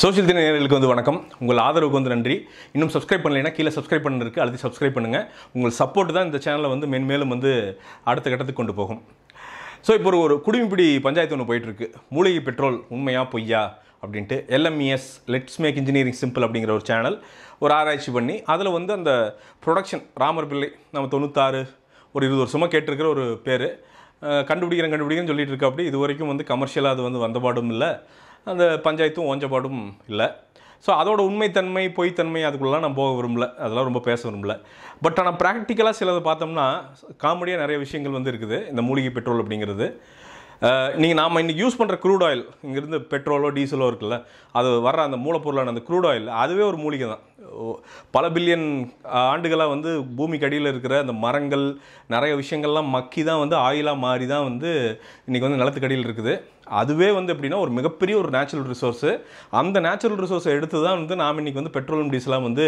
social தின நேர்களுக்கு வந்து வணக்கம் உங்கள் ஆதரவுக்கு வந்து நன்றி இன்னும் சப்ஸ்கிரைப் பண்ணலைன்னா கீழே சப்ஸ்கிரைப் பண்ணிருக்கு அழுத்தி சப்ஸ்கிரைப் பண்ணுங்கள் உங்கள் சப்போர்ட் தான் இந்த சேனலை வந்து மென்மேலும் வந்து அடுத்த கட்டத்துக்கு கொண்டு போகும் ஸோ இப்போ ஒரு ஒரு குடிமிப்பிடி பஞ்சாயத்து ஒன்று போயிட்டுருக்கு மூலிகை பெட்ரோல் உண்மையாக பொய்யா அப்படின்ட்டு LMES let's make engineering simple அப்படிங்கிற ஒரு சேனல் ஒரு ஆராய்ச்சி பண்ணி அதில் வந்து அந்த ப்ரொடக்ஷன் ராமர் பிள்ளை நம்ம தொண்ணூத்தாறு ஒரு இருபது வருஷமாக கேட்டிருக்கிற ஒரு பேர் கண்டுபிடிக்கிறேன் கண்டுபிடிக்கிறேன்னு சொல்லிட்டு இருக்கா அப்படி இது வரைக்கும் வந்து கமர்ஷியலாக அது வந்து வந்தபாடும் இல்லை அந்த பஞ்சாயத்தும் ஓஞ்சப்பாடும் இல்லை ஸோ அதோட உண்மைத்தன்மை பொய்த்தன்மை அதுக்குள்ளெலாம் நான் போக விரும்பல அதெல்லாம் ரொம்ப பேச விரும்பல பட் ஆனால் ப்ராக்டிக்கலாக சிலது பார்த்தோம்னா காமெடியாக நிறைய விஷயங்கள் வந்து இருக்குது இந்த மூலிகை பெட்ரோல் அப்படிங்கிறது நீங்கள் நாம் இன்றைக்கி யூஸ் பண்ணுற க்ரூட் ஆயில் இங்கேருந்து பெட்ரோலோ டீசலோ இருக்குல்ல அது வர்ற அந்த மூலப்பொருளான அந்த க்ரூட் ஆயில் அதுவே ஒரு மூலிகை தான் பல பில்லியன் ஆண்டுகளாக வந்து பூமிக்கு அடியில் இருக்கிற அந்த மரங்கள் நிறைய விஷயங்கள்லாம் மக்கி தான் வந்து ஆயிலாக மாறி தான் வந்து இன்றைக்கி வந்து நிலத்துக்கடியில் இருக்குது அதுவே வந்து எப்படின்னா ஒரு மிகப்பெரிய ஒரு நேச்சுரல் ரிசோர்ஸு அந்த நேச்சுரல் ரிசோர்ஸை எடுத்து தான் வந்து நாம் இன்றைக்கி வந்து பெட்ரோலும் டீசலாக வந்து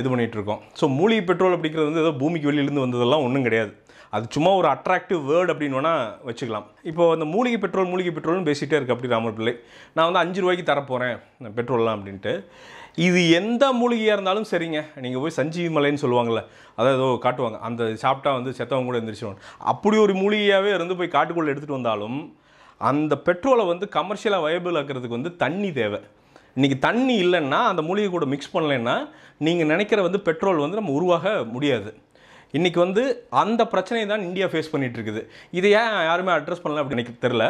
இது பண்ணிகிட்ருக்கோம் ஸோ மூலிகை பெட்ரோல் அப்படிங்கிறது வந்து ஏதோ பூமிக்கு வெளியிலேருந்து வந்ததெல்லாம் ஒன்றும் கிடையாது அது சும்மா ஒரு அட்ராக்டிவ் வேர்டு அப்படின்னு வேணால் வச்சுக்கலாம் இப்போ அந்த மூலிகை பெட்ரோல் மூலிகை பெட்ரோல்னு பேசிகிட்டே இருக்கு அப்படி ராமர் பிள்ளை நான் வந்து அஞ்சு ரூபாய்க்கு தரப்போகிறேன் பெட்ரோல்லாம் அப்படின்ட்டு இது எந்த மூலிகையாக இருந்தாலும் சரிங்க நீங்கள் போய் சஞ்சீவி மலைன்னு சொல்லுவாங்கள்ல அதாவது ஏதோ காட்டுவாங்க அந்த சாப்பிட்டா வந்து செத்தவங்க கூட எந்திரிச்சிடுவாங்க அப்படி ஒரு மூலிகையாகவே இருந்து போய் காட்டுக்குள்ளே எடுத்துகிட்டு வந்தாலும் அந்த பெட்ரோலை வந்து கமர்ஷியலாக வயபிள் ஆக்கிறதுக்கு வந்து தண்ணி தேவை இன்றைக்கி தண்ணி இல்லைன்னா அந்த மூலிகை கூட மிக்ஸ் பண்ணலைன்னா நீங்கள் நினைக்கிற வந்து பெட்ரோல் வந்து நம்ம உருவாக முடியாது இன்றைக்கி வந்து அந்த பிரச்சனையை தான் இந்தியா ஃபேஸ் பண்ணிகிட்ருக்குது இதை ஏன் யாருமே அட்ரஸ் பண்ணல அப்படின்னு எனக்கு தெரில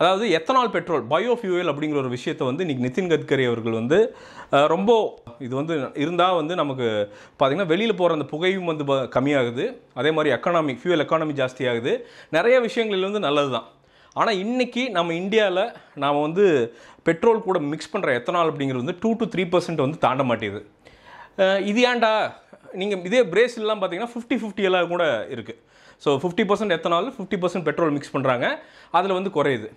அதாவது எத்தனால் பெட்ரோல் பயோஃபியூவல் அப்படிங்கிற ஒரு விஷயத்தை வந்து இன்றைக்கி நிதின் கட்கரி அவர்கள் வந்து ரொம்ப இது வந்து இருந்தால் வந்து நமக்கு பார்த்திங்கன்னா வெளியில் போகிற அந்த புகையும் வந்து கம்மியாகுது அதே மாதிரி எக்கனாமிக் ஃபியூவல் எக்கானமி ஜாஸ்தியாகுது நிறைய விஷயங்கள் வந்து நல்லது தான் ஆனால் இன்றைக்கி நம்ம இந்தியாவில் நாம் வந்து பெட்ரோல் கூட மிக்ஸ் பண்ணுற எத்தனால் அப்படிங்கிறது வந்து டூ டு த்ரீ பர்சன்ட் வந்து தாண்ட மாட்டேது இது ஏன்டா நீங்கள் இதே பிரேசில்லாம் பார்த்தீங்கன்னா ஃபிஃப்டி ஃபிஃப்டி எல்லாம் கூட இருக்குது so fifty percent ethanol fifty percent petrol mix பண்ணுறாங்க அதில் வந்து குறையுது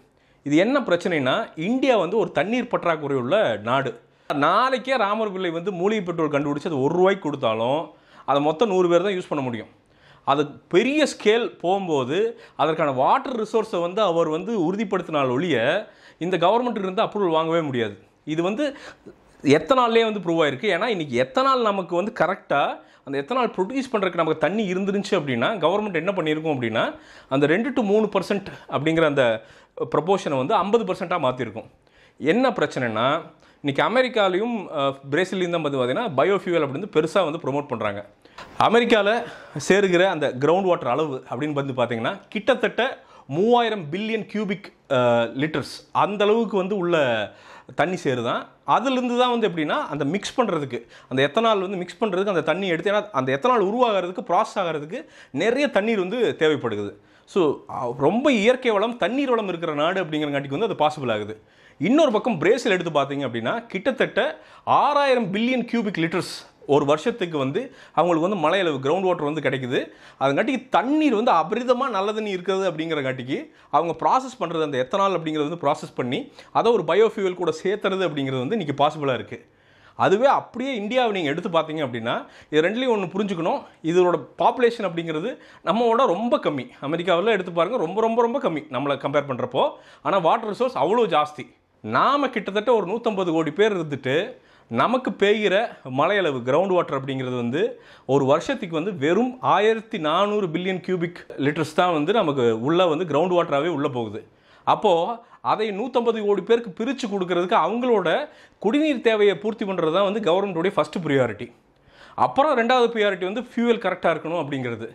இது என்ன பிரச்சனைனா இந்தியா வந்து ஒரு தண்ணீர் பற்றாக்குறை உள்ள நாடு நாளைக்கே ராமர் பிள்ளை வந்து மூலிகை பெட்ரோல் கண்டுபிடிச்சி அது ஒரு ரூபாய்க்கு கொடுத்தாலும் அதை மொத்தம் நூறு பேர் தான் யூஸ் பண்ண முடியும் அது பெரிய ஸ்கேல் போகும்போது அதற்கான வாட்டர் ரிசோர்ஸை வந்து அவர் வந்து உறுதிப்படுத்தினால் ஒழிய இந்த கவர்மெண்ட் இருந்து அப்ரூவல் வாங்கவே முடியாது இது வந்து எத்தனாலே வந்து ப்ரூவ் ஆயிருக்கு ஏன்னா இன்றைக்கி எத்தனால் நமக்கு வந்து கரெக்டாக அந்த எத்தனால் ப்ரொடியூஸ் பண்ணுறதுக்கு நமக்கு தண்ணி இருந்துருந்துச்சு அப்படின்னா கவர்மெண்ட் என்ன பண்ணியிருக்கோம் அப்படின்னா அந்த ரெண்டு டு மூணு பர்சன்ட் அப்படிங்கிற அந்த ப்ரொபோஷனை வந்து ஐம்பது பர்சன்ட்டாக மாற்றிருக்கும் என்ன பிரச்சனைனா இன்றைக்கி அமெரிக்காலையும் பிரேசிலையும் தான் வந்து பார்த்தீங்கன்னா பயோஃபியூவல் அப்படின்னு பெருசாக வந்து ப்ரொமோட் பண்ணுறாங்க அமெரிக்காவில் சேருகிற அந்த கிரவுண்ட் வாட்டர் அளவு அப்படின்னு வந்து பார்த்திங்கன்னா கிட்டத்தட்ட மூவாயிரம் பில்லியன் கியூபிக் லிட்டர்ஸ் அந்த அளவுக்கு வந்து உள்ள தண்ணி சேருதான் அதுலேருந்து தான் வந்து எப்படின்னா அந்த மிக்ஸ் பண்ணுறதுக்கு அந்த எத்தனால் வந்து மிக்ஸ் பண்ணுறதுக்கு அந்த தண்ணி எடுத்து ஏன்னா அந்த எத்தனால் உருவாகிறதுக்கு ப்ராசஸ் ஆகிறதுக்கு நிறைய தண்ணீர் வந்து தேவைப்படுகிறது ஸோ ரொம்ப இயற்கை வளம் தண்ணீர் வளம் இருக்கிற நாடு அப்படிங்கிறங்காட்டிக்கு வந்து அது பாசிபிள் ஆகுது இன்னொரு பக்கம் பிரேசில் எடுத்து பார்த்தீங்க அப்படின்னா கிட்டத்தட்ட ஆறாயிரம் பில்லியன் கியூபிக் லிட்டர்ஸ் ஒரு வருஷத்துக்கு வந்து அவங்களுக்கு வந்து மலையளவு கிரவுண்ட் வாட்டர் வந்து கிடைக்குது அதுங்காட்டிக்கு தண்ணீர் வந்து அபரிதமாக நல்ல தண்ணி இருக்கிறது அப்படிங்கிறங்காட்டிக்கு அவங்க ப்ராசஸ் பண்ணுறது அந்த எத்தனால் அப்படிங்கிறது வந்து ப்ராசஸ் பண்ணி அதை ஒரு பயோஃபியூவல் கூட சேர்த்துறது அப்படிங்கிறது வந்து இன்றைக்கி பாசிபிளாக இருக்குது அதுவே அப்படியே இந்தியாவை நீங்கள் எடுத்து பார்த்தீங்க அப்படின்னா இது ரெண்டுலேயும் ஒன்று புரிஞ்சுக்கணும் இதோட பாப்புலேஷன் அப்படிங்கிறது நம்மளோட ரொம்ப கம்மி அமெரிக்காவில் எடுத்து பாருங்கள் ரொம்ப ரொம்ப ரொம்ப கம்மி நம்மளை கம்பேர் பண்ணுறப்போ ஆனால் வாட்டர் ரிசோர்ஸ் அவ்வளோ ஜாஸ்தி நாம் கிட்டத்தட்ட ஒரு நூற்றம்பது கோடி பேர் இருந்துட்டு நமக்கு பெய்கிற மலையளவு கிரவுண்ட் வாட்டர் அப்படிங்கிறது வந்து ஒரு வருஷத்துக்கு வந்து வெறும் ஆயிரத்தி நானூறு பில்லியன் கியூபிக் லிட்டர்ஸ் தான் வந்து நமக்கு உள்ளே வந்து கிரவுண்ட் வாட்டராகவே உள்ளே போகுது அப்போது அதை நூற்றம்பது கோடி பேருக்கு பிரித்து கொடுக்கறதுக்கு அவங்களோட குடிநீர் தேவையை பூர்த்தி பண்ணுறது தான் வந்து கவர்மெண்ட்டுடைய ஃபஸ்ட்டு ப்ரியாரிட்டி அப்புறம் ரெண்டாவது ப்ரியாரிட்டி வந்து ஃபியூவல் கரெக்டாக இருக்கணும் அப்படிங்கிறது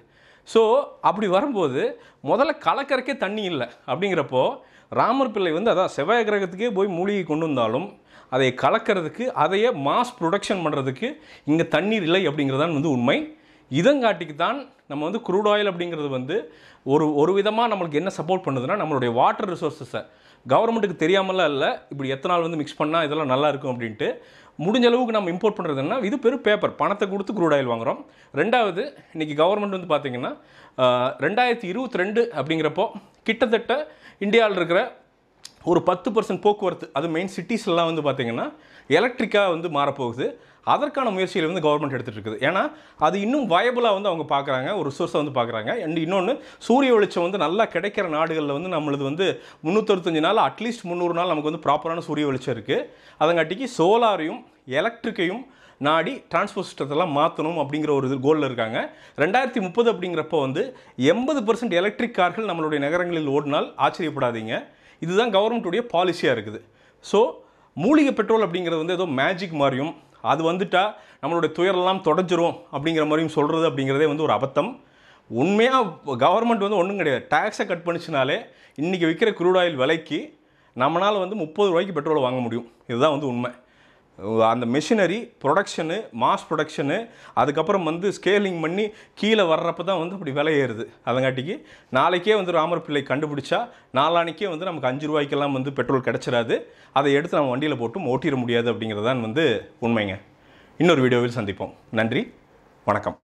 ஸோ அப்படி வரும்போது முதல்ல கலக்கறக்கே தண்ணி இல்லை அப்படிங்கிறப்போ ராமர் பிள்ளை வந்து அதான் செவ்வாய் கிரகத்துக்கே போய் மூலிகை கொண்டு வந்தாலும் அதை கலக்கிறதுக்கு அதையே மாஸ் ப்ரொடக்ஷன் பண்ணுறதுக்கு இங்கே தண்ணீர் இல்லை அப்படிங்கிறதான் வந்து உண்மை இதங்காட்டிக்கு தான் நம்ம வந்து குரூட் ஆயில் அப்படிங்கிறது வந்து ஒரு ஒரு விதமாக நம்மளுக்கு என்ன சப்போர்ட் பண்ணுதுன்னா நம்மளுடைய வாட்டர் ரிசோர்ஸஸை கவர்மெண்ட்டுக்கு தெரியாமலாம் இல்லை இப்படி எத்தனை நாள் வந்து மிக்ஸ் பண்ணால் இதெல்லாம் நல்லா இருக்கும் அப்படின்ட்டு முடிஞ்ச அளவுக்கு நம்ம இம்போர்ட் பண்ணுறது என்ன இது பெரும் பேப்பர் பணத்தை கொடுத்து குரூட் ஆயில் வாங்குகிறோம் ரெண்டாவது இன்றைக்கி கவர்மெண்ட் வந்து பார்த்திங்கன்னா ரெண்டாயிரத்தி இருபத்தி ரெண்டு அப்படிங்கிறப்போ கிட்டத்தட்ட இந்தியாவில் இருக்கிற ஒரு பத்து பர்சன்ட் போக்குவரத்து அது மெயின் சிட்டிஸ்லாம் வந்து பார்த்திங்கன்னா எலக்ட்ரிக்காக வந்து மாறப்போகுது அதற்கான முயற்சிகள் வந்து கவர்மெண்ட் எடுத்துகிட்டு இருக்குது ஏன்னா அது இன்னும் வயபுளாக வந்து அவங்க பார்க்குறாங்க ஒரு ரிசோர்ஸை வந்து பார்க்குறாங்க அண்ட் இன்னொன்று சூரிய வெளிச்சம் வந்து நல்லா கிடைக்கிற நாடுகளில் வந்து நம்மளது வந்து முந்நூற்றஞ்சு நாள் அட்லீஸ்ட் முந்நூறு நாள் நமக்கு வந்து ப்ராப்பரான சூரிய வெளிச்சம் இருக்குது அதங்காட்டிக்கு சோலாரையும் எலக்ட்ரிக்கையும் நாடி டிரான்ஸ்போர்ட் சிஸ்டத்தெல்லாம் மாற்றணும் அப்படிங்கிற ஒரு இது கோலில் இருக்காங்க ரெண்டாயிரத்தி முப்பது அப்படிங்கிறப்போ வந்து எண்பது பர்சன்ட் எலக்ட்ரிக் கார்கள் நம்மளுடைய நகரங்களில் ஓடினால் ஆச்சரியப்படாதீங்க இதுதான் கவர்மெண்ட்டுடைய பாலிசியாக இருக்குது ஸோ மூலிகை பெட்ரோல் அப்படிங்கிறது வந்து ஏதோ மேஜிக் மாதிரியும் அது வந்துட்டால் நம்மளோட துயரெல்லாம் தொடஞ்சிரும் அப்படிங்கிற மாதிரியும் சொல்கிறது அப்படிங்கிறதே வந்து ஒரு அபத்தம் உண்மையாக கவர்மெண்ட் வந்து ஒன்றும் கிடையாது டேக்ஸை கட் பண்ணிச்சுனாலே இன்றைக்கி விற்கிற க்ரூட் ஆயில் விலைக்கு நம்மளால் வந்து முப்பது ரூபாய்க்கு பெட்ரோலை வாங்க முடியும் இதுதான் வந்து உண்மை அந்த மிஷினரி ப்ரொடக்ஷனு மாஸ் ப்ரொடக்ஷனு அதுக்கப்புறம் வந்து ஸ்கேலிங் பண்ணி கீழே வர்றப்ப தான் வந்து அப்படி விலை ஏறுது அதங்காட்டிக்கு நாளைக்கே வந்து ராமர் பிள்ளை கண்டுபிடிச்சா நாளானிக்கே வந்து நமக்கு அஞ்சு ரூபாய்க்கெல்லாம் வந்து பெட்ரோல் கிடச்சிடாது அதை எடுத்து நம்ம வண்டியில் போட்டு ஓட்டிட முடியாது அப்படிங்கிறதான் வந்து உண்மைங்க இன்னொரு வீடியோவில் சந்திப்போம் நன்றி வணக்கம்